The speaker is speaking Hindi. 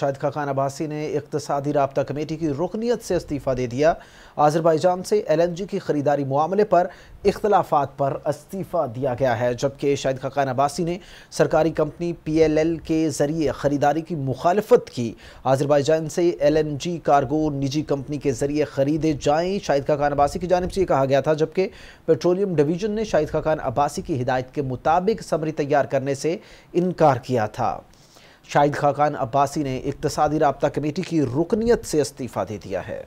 शाहिद खाकान अब्बासी ने इकतसादी रबता कमेटी की रुकनीत से इस्तीफ़ा दे दिया आज़रबाईजान से एल एन जी की ख़रीदारी मामले पर इख्तलाफात पर इस्तीफ़ा दिया गया है जबकि शाहिद खाकान अब्बासी ने सरकारी कंपनी पी एल एल के ज़रिए ख़रीदारी की मुखालफत की आज़रबाईजान से एल एन जी कार्गो निजी कंपनी के ज़रिए ख़रीदे जाएँ शाहिद खाकान अब्बासी की जानब से ये कहा गया था जबकि पेट्रोलियम डिवीज़न ने शाहिद खाकान अब्बासी की हिदायत के मुताबिक समरी तैयार करने से इनकार किया था शाहिद खाकान अब्बासी ने इकतसादी रबता कमेटी की रुकनीत से इस्तीफ़ा दे दिया है